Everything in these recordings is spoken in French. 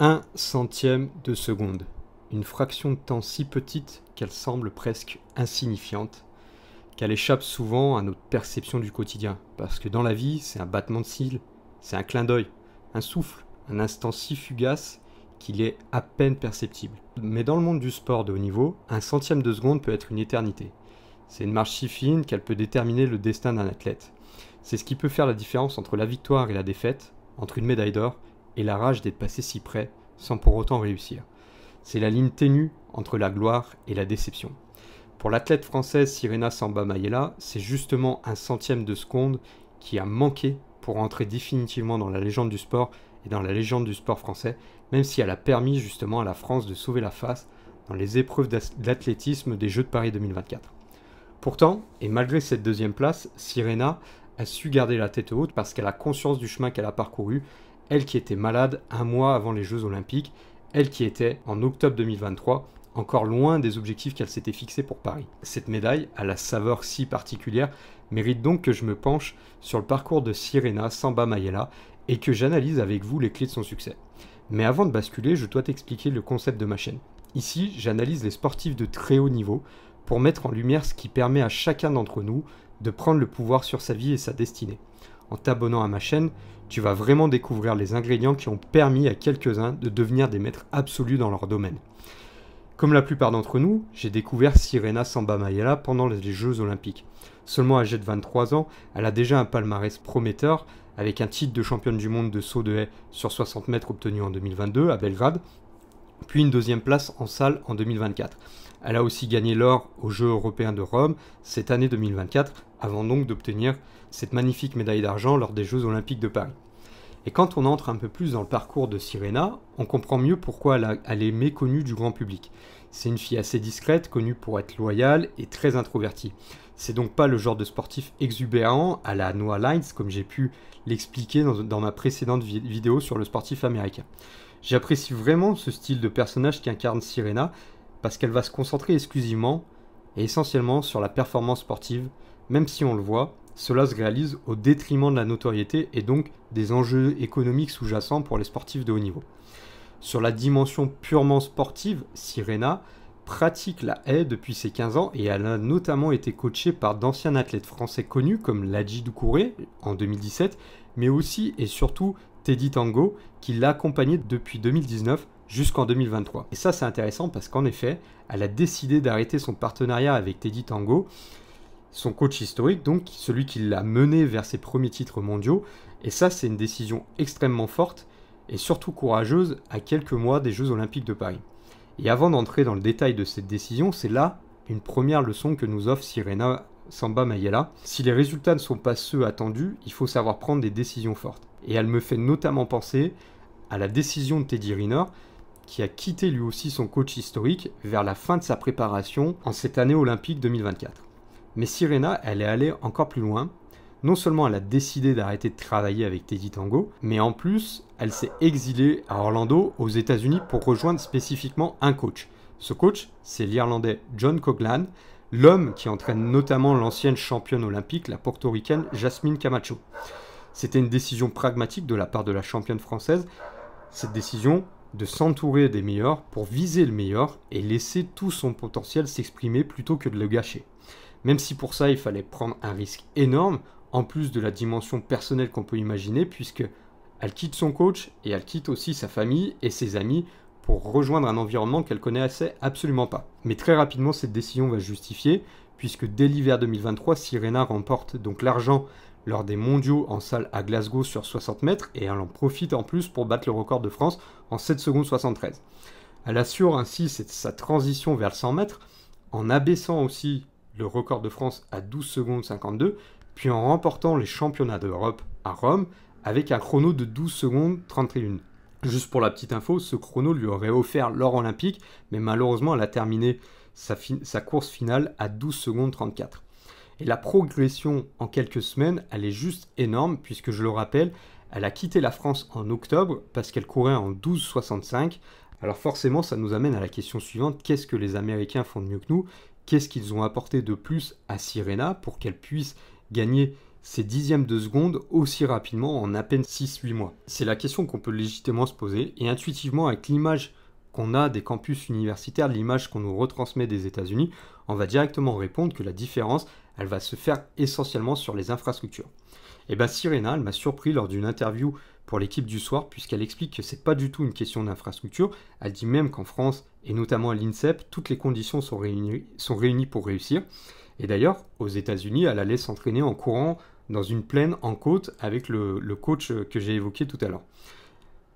un centième de seconde, une fraction de temps si petite qu'elle semble presque insignifiante, qu'elle échappe souvent à notre perception du quotidien, parce que dans la vie, c'est un battement de cils, c'est un clin d'œil, un souffle, un instant si fugace qu'il est à peine perceptible. Mais dans le monde du sport de haut niveau, un centième de seconde peut être une éternité. C'est une marche si fine qu'elle peut déterminer le destin d'un athlète. C'est ce qui peut faire la différence entre la victoire et la défaite, entre une médaille d'or et la rage d'être passé si près sans pour autant réussir. C'est la ligne ténue entre la gloire et la déception. Pour l'athlète française Sirena Samba Mayela, c'est justement un centième de seconde qui a manqué pour entrer définitivement dans la légende du sport et dans la légende du sport français, même si elle a permis justement à la France de sauver la face dans les épreuves d'athlétisme des Jeux de Paris 2024. Pourtant, et malgré cette deuxième place, Sirena a su garder la tête haute parce qu'elle a conscience du chemin qu'elle a parcouru elle qui était malade un mois avant les Jeux olympiques, elle qui était, en octobre 2023, encore loin des objectifs qu'elle s'était fixés pour Paris. Cette médaille, à la saveur si particulière, mérite donc que je me penche sur le parcours de Sirena Samba Mayela et que j'analyse avec vous les clés de son succès. Mais avant de basculer, je dois t'expliquer le concept de ma chaîne. Ici, j'analyse les sportifs de très haut niveau pour mettre en lumière ce qui permet à chacun d'entre nous de prendre le pouvoir sur sa vie et sa destinée en t'abonnant à ma chaîne, tu vas vraiment découvrir les ingrédients qui ont permis à quelques-uns de devenir des maîtres absolus dans leur domaine. Comme la plupart d'entre nous, j'ai découvert Sirena Sambamayela pendant les Jeux Olympiques. Seulement âgée de 23 ans, elle a déjà un palmarès prometteur avec un titre de championne du monde de saut de haie sur 60 mètres obtenu en 2022 à Belgrade, puis une deuxième place en salle en 2024. Elle a aussi gagné l'or aux Jeux européens de Rome cette année 2024 avant donc d'obtenir cette magnifique médaille d'argent lors des Jeux olympiques de Paris. Et quand on entre un peu plus dans le parcours de Sirena, on comprend mieux pourquoi elle, est méconnue du grand public. C'est une fille assez discrète, connue pour être loyale et très introvertie. C'est donc pas le genre de sportif exubérant à la Noah Lines, comme j'ai pu l'expliquer dans, ma précédente vidéo sur le sportif américain. J'apprécie vraiment ce style de personnage qu'incarne Sirena, parce qu'elle va se concentrer exclusivement et essentiellement sur la performance sportive, même si on le voit, cela se réalise au détriment de la notoriété et donc des enjeux économiques sous-jacents pour les sportifs de haut niveau. Sur la dimension purement sportive, Sirena pratique la haie depuis ses 15 ans et elle a notamment été coachée par d'anciens athlètes français connus comme Ladji Doucouré en 2017, mais aussi et surtout Teddy Tango qui l'a accompagnée depuis 2019 jusqu'en 2023. Et ça c'est intéressant parce qu'en effet, elle a décidé d'arrêter son partenariat avec Teddy Tango son coach historique, donc celui qui l'a mené vers ses premiers titres mondiaux. Et ça, c'est une décision extrêmement forte et surtout courageuse à quelques mois des Jeux Olympiques de Paris. Et avant d'entrer dans le détail de cette décision, c'est là une première leçon que nous offre Sirena Samba Mayela. Si les résultats ne sont pas ceux attendus, il faut savoir prendre des décisions fortes. Et elle me fait notamment penser à la décision de Teddy Riner, qui a quitté lui aussi son coach historique vers la fin de sa préparation en cette année olympique 2024. Mais Sirena, elle est allée encore plus loin. Non seulement elle a décidé d'arrêter de travailler avec Teddy Tango, mais en plus, elle s'est exilée à Orlando, aux États-Unis, pour rejoindre spécifiquement un coach. Ce coach, c'est l'Irlandais John Coughlan, l'homme qui entraîne notamment l'ancienne championne olympique, la portoricaine Jasmine Camacho. C'était une décision pragmatique de la part de la championne française. Cette décision de s'entourer des meilleurs pour viser le meilleur et laisser tout son potentiel s'exprimer plutôt que de le gâcher. Même si pour ça il fallait prendre un risque énorme, en plus de la dimension personnelle qu'on peut imaginer, puisque elle quitte son coach et elle quitte aussi sa famille et ses amis pour rejoindre un environnement qu'elle connaissait absolument pas. Mais très rapidement, cette décision va se justifier, puisque dès l'hiver 2023, Sirena remporte donc l'argent lors des mondiaux en salle à Glasgow sur 60 mètres, et elle en profite en plus pour battre le record de France en 7 secondes 73. Elle assure ainsi sa transition vers le 100 mètres, en abaissant aussi le record de France à 12 secondes 52, puis en remportant les championnats d'Europe à Rome avec un chrono de 12 secondes 31. Juste pour la petite info, ce chrono lui aurait offert l'or olympique, mais malheureusement elle a terminé sa, course finale à 12 secondes 34. Et la progression en quelques semaines, elle est juste énorme, puisque je le rappelle, elle a quitté la France en octobre parce qu'elle courait en 12,65. Alors forcément, ça nous amène à la question suivante, qu'est-ce que les Américains font de mieux que nous qu'est-ce qu'ils ont apporté de plus à Sirena pour qu'elle puisse gagner ces dixièmes de seconde aussi rapidement en à peine 6-8 mois C'est la question qu'on peut légitimement se poser et intuitivement avec l'image qu'on a des campus universitaires, l'image qu'on nous retransmet des États-Unis, on va directement répondre que la différence, elle va se faire essentiellement sur les infrastructures. Et eh bien Sirena, elle m'a surpris lors d'une interview pour l'équipe du soir, puisqu'elle explique que c'est pas du tout une question d'infrastructure. Elle dit même qu'en France, et notamment à l'INSEP, toutes les conditions sont réunies, sont réunies pour réussir. Et d'ailleurs, aux États-Unis, elle allait s'entraîner en courant dans une plaine en côte avec le, le coach que j'ai évoqué tout à l'heure.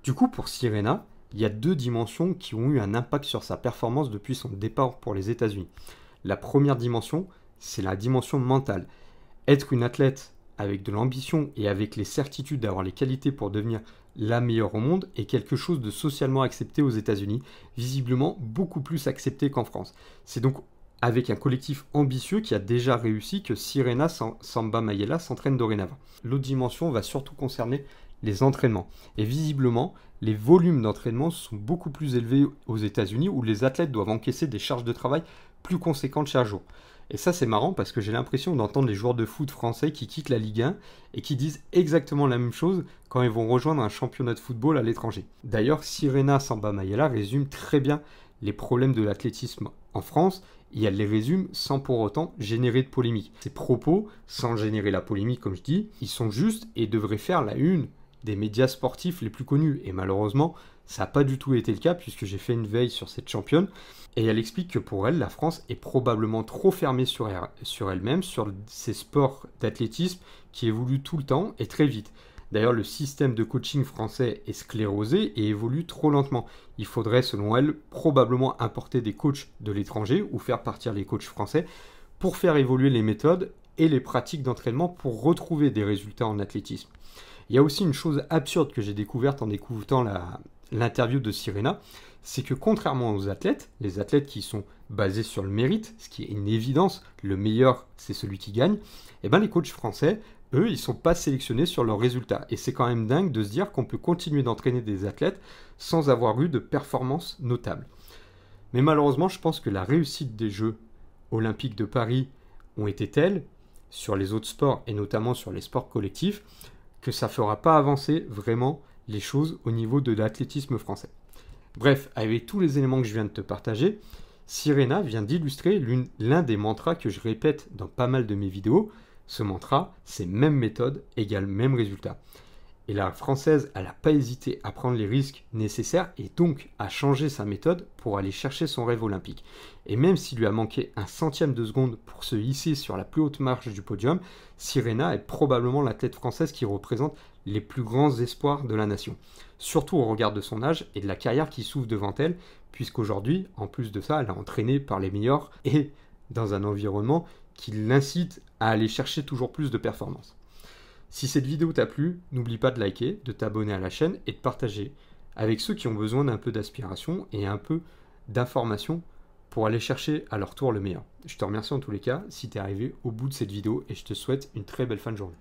Du coup, pour Sirena, il y a deux dimensions qui ont eu un impact sur sa performance depuis son départ pour les États-Unis. La première dimension, c'est la dimension mentale. Être une athlète avec de l'ambition et avec les certitudes d'avoir les qualités pour devenir la meilleure au monde est quelque chose de socialement accepté aux États-Unis, visiblement beaucoup plus accepté qu'en France. C'est donc avec un collectif ambitieux qui a déjà réussi que Sirena Samba Mayela s'entraîne dorénavant. L'autre dimension va surtout concerner les entraînements. Et visiblement, les volumes d'entraînement sont beaucoup plus élevés aux États-Unis où les athlètes doivent encaisser des charges de travail plus conséquentes chaque jour. Et ça, c'est marrant parce que j'ai l'impression d'entendre les joueurs de foot français qui quittent la Ligue 1 et qui disent exactement la même chose quand ils vont rejoindre un championnat de football à l'étranger. D'ailleurs, Sirena samba Mayala résume très bien les problèmes de l'athlétisme en France et elle les résume sans pour autant générer de polémique. Ses propos, sans générer la polémique comme je dis, ils sont justes et devraient faire la une des médias sportifs les plus connus. Et malheureusement, ça n'a pas du tout été le cas puisque j'ai fait une veille sur cette championne et elle explique que pour elle, la France est probablement trop fermée sur elle-même, sur ses sports d'athlétisme qui évoluent tout le temps et très vite. D'ailleurs, le système de coaching français est sclérosé et évolue trop lentement. Il faudrait, selon elle, probablement importer des coachs de l'étranger ou faire partir les coachs français pour faire évoluer les méthodes et les pratiques d'entraînement pour retrouver des résultats en athlétisme. Il y a aussi une chose absurde que j'ai découverte en écoutant la, l'interview de Sirena, c'est que contrairement aux athlètes, les athlètes qui sont basés sur le mérite, ce qui est une évidence, le meilleur c'est celui qui gagne, et eh bien les coachs français, eux, ils sont pas sélectionnés sur leurs résultats. Et c'est quand même dingue de se dire qu'on peut continuer d'entraîner des athlètes sans avoir eu de performance notable. Mais malheureusement, je pense que la réussite des Jeux olympiques de Paris ont été telles, sur les autres sports et notamment sur les sports collectifs, que ça ne fera pas avancer vraiment les choses au niveau de l'athlétisme français. Bref, avec tous les éléments que je viens de te partager, Sirena vient d'illustrer l'un des mantras que je répète dans pas mal de mes vidéos. Ce mantra, c'est même méthode égale même résultat. Et la française, elle n'a pas hésité à prendre les risques nécessaires et donc à changer sa méthode pour aller chercher son rêve olympique. Et même s'il lui a manqué un centième de seconde pour se hisser sur la plus haute marche du podium, Sirena est probablement l'athlète française qui représente les plus grands espoirs de la nation. Surtout au regard de son âge et de la carrière qui s'ouvre devant elle, puisqu'aujourd'hui, en plus de ça, elle est entraînée par les meilleurs et dans un environnement qui l'incite à aller chercher toujours plus de performances. Si cette vidéo t'a plu, n'oublie pas de liker, de t'abonner à la chaîne et de partager avec ceux qui ont besoin d'un peu d'aspiration et un peu d'information pour aller chercher à leur tour le meilleur. Je te remercie en tous les cas si tu es arrivé au bout de cette vidéo et je te souhaite une très belle fin de journée.